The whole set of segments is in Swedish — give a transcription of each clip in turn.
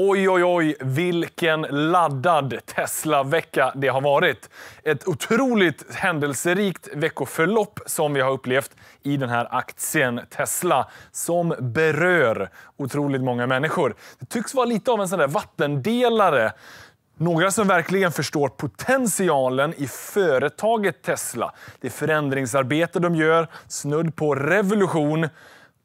Oj, oj, oj, vilken laddad Tesla-vecka det har varit. Ett otroligt händelserikt veckoförlopp som vi har upplevt i den här aktien Tesla som berör otroligt många människor. Det tycks vara lite av en sån där vattendelare några som verkligen förstår potentialen i företaget Tesla. Det förändringsarbete de gör, snudd på revolution.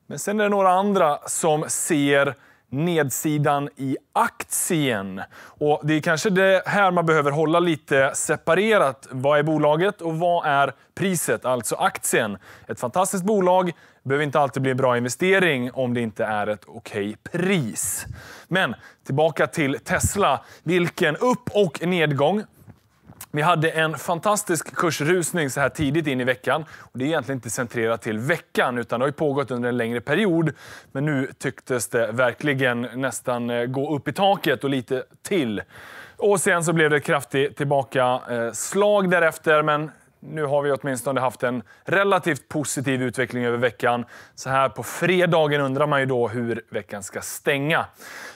Men sen är det några andra som ser nedsidan i aktien. Och Det är kanske det här man behöver hålla lite separerat. Vad är bolaget och vad är priset, alltså aktien? Ett fantastiskt bolag behöver inte alltid bli en bra investering om det inte är ett okej pris. Men tillbaka till Tesla. Vilken upp och nedgång vi hade en fantastisk kursrusning så här tidigt in i veckan. Och det är egentligen inte centrerat till veckan, utan det har pågått under en längre period. Men nu tycktes det verkligen nästan eh, gå upp i taket och lite till. Och sen så blev det ett kraftigt tillbaka-slag eh, därefter, men nu har vi åtminstone haft en relativt positiv utveckling över veckan. Så här på fredagen undrar man ju då hur veckan ska stänga.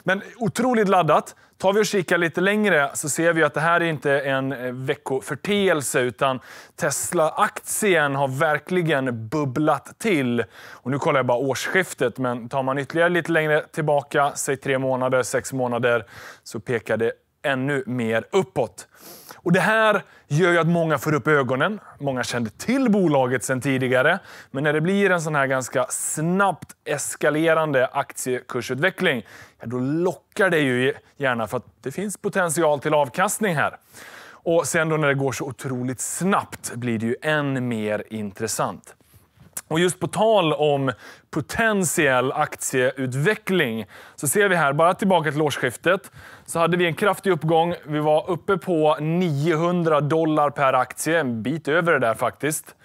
Men otroligt laddat. Tar vi och kikar lite längre så ser vi att det här är inte en eh, veckoförteelse utan Tesla-aktien har verkligen bubblat till. Och nu kollar jag bara årsskiftet, men tar man ytterligare lite längre tillbaka, säg tre månader, sex månader, så pekar det ännu mer uppåt. Och Det här gör ju att många får upp ögonen. Många kände till bolaget sedan tidigare. Men när det blir en sån här ganska snabbt eskalerande aktiekursutveckling, ja, då lockar det ju gärna för att det finns potential till avkastning här. Och sen då när det går så otroligt snabbt blir det ju än mer intressant. Och just på tal om potentiell aktieutveckling så ser vi här, bara tillbaka till årsskiftet, så hade vi en kraftig uppgång. Vi var uppe på 900 dollar per aktie, en bit över det där faktiskt.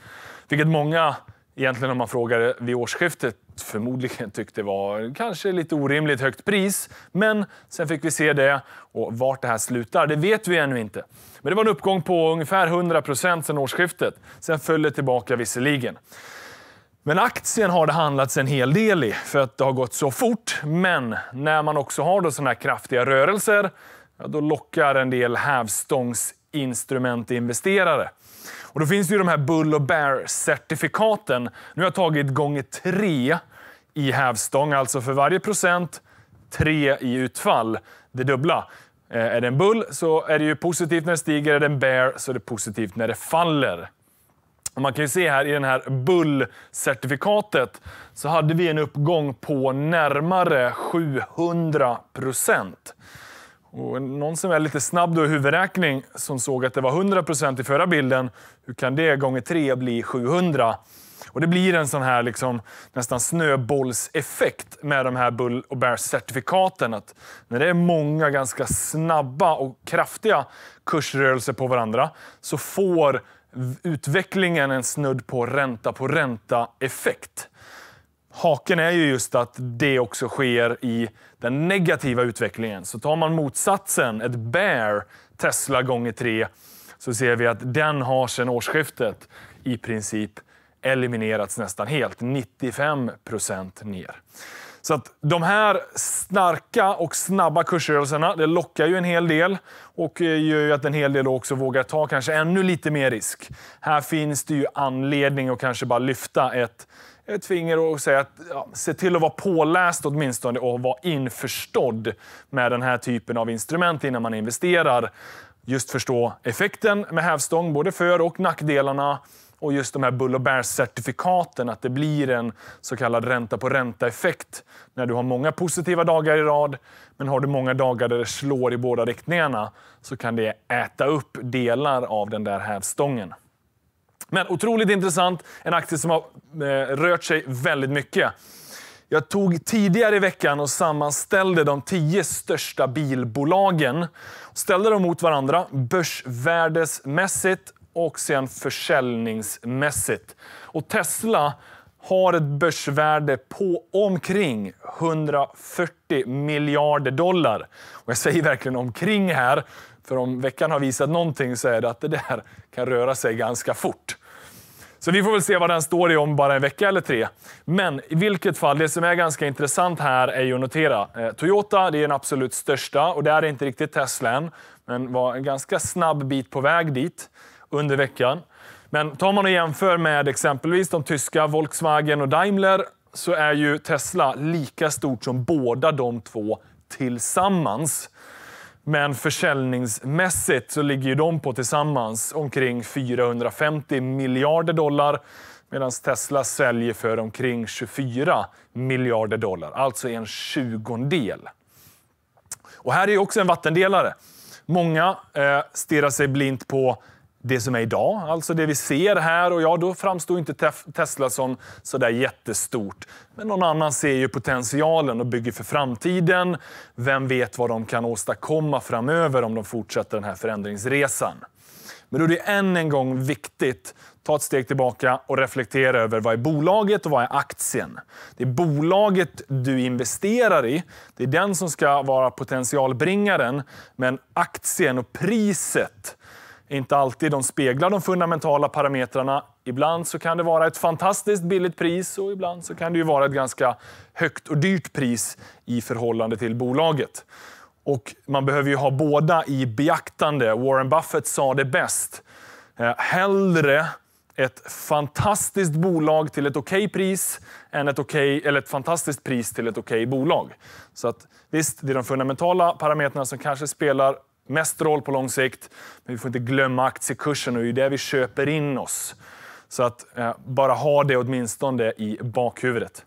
Vilket många, egentligen om man frågade vid årsskiftet, förmodligen tyckte var kanske lite orimligt högt pris. Men sen fick vi se det och vart det här slutar, det vet vi ännu inte. Men det var en uppgång på ungefär 100 procent sedan årsskiftet. Sen föll det tillbaka visserligen. Men aktien har det handlats en hel del i för att det har gått så fort. Men när man också har då såna här kraftiga rörelser, ja, då lockar en del hävstångsinstrumentinvesterare. Och då finns ju de här bull och bear-certifikaten. Nu har jag tagit gånger tre i hävstång, alltså för varje procent tre i utfall, det dubbla. Eh, är det en bull så är det ju positivt när det stiger, är det en bear så är det positivt när det faller. Man kan ju se här i det här bullcertifikatet så hade vi en uppgång på närmare 700 procent. någon som är lite snabb då i huvudräkning som såg att det var 100 procent i förra bilden. Hur kan det gånger 3 bli 700? Och Det blir en sån här liksom, nästan snöbollseffekt med de här Bull och Bear-certifikaten. När det är många ganska snabba och kraftiga kursrörelser på varandra så får utvecklingen en snudd på ränta på ränta-effekt. Haken är ju just att det också sker i den negativa utvecklingen. Så tar man motsatsen, ett bear, Tesla gånger tre, så ser vi att den har sedan årsskiftet i princip eliminerats nästan helt. 95 procent ner. Så att de här starka och snabba kursrörelserna det lockar ju en hel del och eh, gör ju att en hel del också vågar ta kanske ännu lite mer risk. Här finns det ju anledning att kanske bara lyfta ett, ett finger och säga att ja, se till att vara påläst åtminstone och vara införstådd med den här typen av instrument innan man investerar. Just förstå effekten med hävstång, både för och nackdelarna och just de här Bull och bear certifikaten att det blir en så kallad ränta på ränta-effekt när du har många positiva dagar i rad. Men har du många dagar där det slår i båda riktningarna så kan det äta upp delar av den där hävstången. Men otroligt intressant. En aktie som har eh, rört sig väldigt mycket. Jag tog tidigare i veckan och sammanställde de tio största bilbolagen. Ställde dem mot varandra börsvärdesmässigt och sen försäljningsmässigt. Och Tesla har ett börsvärde på omkring 140 miljarder dollar. Och jag säger verkligen omkring här, för om veckan har visat någonting så är det att det där kan röra sig ganska fort. Så vi får väl se vad den står i om bara en vecka eller tre. Men i vilket fall, det som är ganska intressant här är ju att notera. Eh, Toyota, det är den absolut största och det är inte riktigt Tesla än, men var en ganska snabb bit på väg dit under veckan. Men tar man och jämför med exempelvis de tyska Volkswagen och Daimler så är ju Tesla lika stort som båda de två tillsammans. Men försäljningsmässigt så ligger ju de på tillsammans omkring 450 miljarder dollar medan Tesla säljer för omkring 24 miljarder dollar, alltså en tjugondel. Och här är ju också en vattendelare. Många eh, stirrar sig blint på det som är idag, alltså det vi ser här. Och ja, då framstår inte Tesla som sådär jättestort. Men någon annan ser ju potentialen och bygger för framtiden. Vem vet vad de kan åstadkomma framöver om de fortsätter den här förändringsresan? Men då är det än en gång viktigt ta ett steg tillbaka och reflektera över vad är bolaget och vad är aktien. Det är bolaget du investerar i. Det är den som ska vara potentialbringaren. Men aktien och priset inte alltid de speglar de fundamentala parametrarna. Ibland så kan det vara ett fantastiskt billigt pris och ibland så kan det ju vara ett ganska högt och dyrt pris i förhållande till bolaget. Och man behöver ju ha båda i beaktande. Warren Buffett sa det bäst. Eh, hellre ett fantastiskt bolag till ett okej okay pris än ett, okay, eller ett fantastiskt pris till ett okej okay bolag. Så att, visst, det är de fundamentala parametrarna som kanske spelar mest roll på lång sikt. Men vi får inte glömma aktiekursen och det är där vi köper in oss. Så att eh, bara ha det åtminstone i bakhuvudet.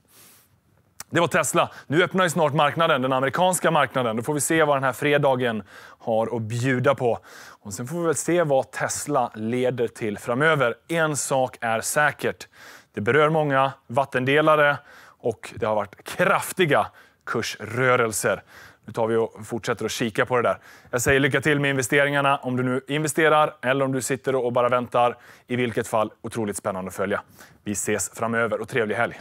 Det var Tesla. Nu öppnar ju snart marknaden, den amerikanska marknaden. Då får vi se vad den här fredagen har att bjuda på. Och sen får vi väl se vad Tesla leder till framöver. En sak är säkert. Det berör många vattendelare och det har varit kraftiga kursrörelser. Nu tar vi och fortsätter att kika på det där. Jag säger lycka till med investeringarna om du nu investerar eller om du sitter och bara väntar. I vilket fall otroligt spännande att följa. Vi ses framöver och trevlig helg!